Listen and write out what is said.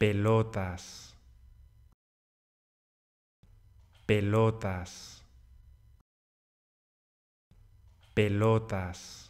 pelotas, pelotas, pelotas.